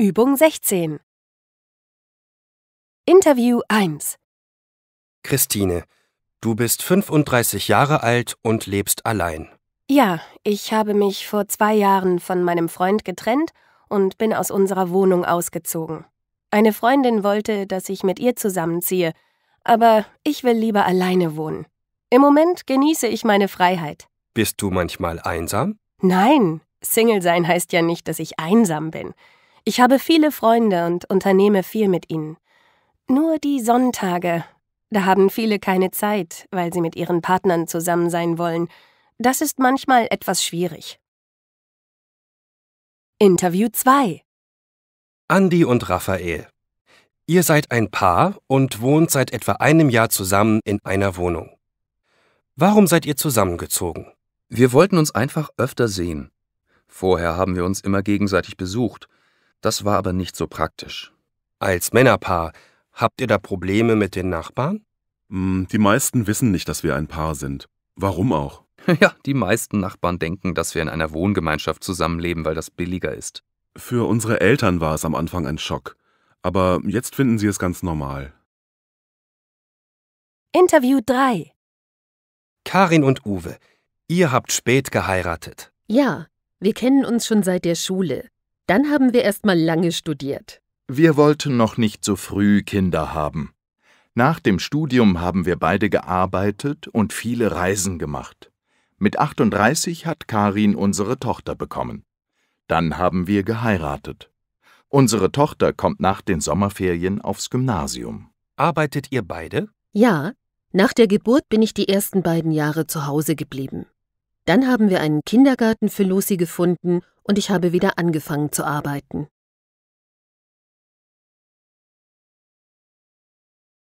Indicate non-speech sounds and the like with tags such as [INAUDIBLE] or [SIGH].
Übung 16 Interview 1 Christine, du bist 35 Jahre alt und lebst allein. Ja, ich habe mich vor zwei Jahren von meinem Freund getrennt und bin aus unserer Wohnung ausgezogen. Eine Freundin wollte, dass ich mit ihr zusammenziehe, aber ich will lieber alleine wohnen. Im Moment genieße ich meine Freiheit. Bist du manchmal einsam? Nein, Single sein heißt ja nicht, dass ich einsam bin. Ich habe viele Freunde und unternehme viel mit ihnen. Nur die Sonntage. Da haben viele keine Zeit, weil sie mit ihren Partnern zusammen sein wollen. Das ist manchmal etwas schwierig. Interview 2 Andi und Raphael. Ihr seid ein Paar und wohnt seit etwa einem Jahr zusammen in einer Wohnung. Warum seid ihr zusammengezogen? Wir wollten uns einfach öfter sehen. Vorher haben wir uns immer gegenseitig besucht. Das war aber nicht so praktisch. Als Männerpaar, habt ihr da Probleme mit den Nachbarn? Mm, die meisten wissen nicht, dass wir ein Paar sind. Warum auch? [LAUGHS] Ja, die meisten Nachbarn denken, dass wir in einer Wohngemeinschaft zusammenleben, weil das billiger ist. Für unsere Eltern war es am Anfang ein Schock, aber jetzt finden sie es ganz normal. Interview 3 Karin und Uwe, ihr habt spät geheiratet. Ja, wir kennen uns schon seit der Schule. Dann haben wir erst mal lange studiert. Wir wollten noch nicht so früh Kinder haben. Nach dem Studium haben wir beide gearbeitet und viele Reisen gemacht. Mit 38 hat Karin unsere Tochter bekommen. Dann haben wir geheiratet. Unsere Tochter kommt nach den Sommerferien aufs Gymnasium. Arbeitet ihr beide? Ja, nach der Geburt bin ich die ersten beiden Jahre zu Hause geblieben. Dann haben wir einen Kindergarten für Lucy gefunden und ich habe wieder angefangen zu arbeiten.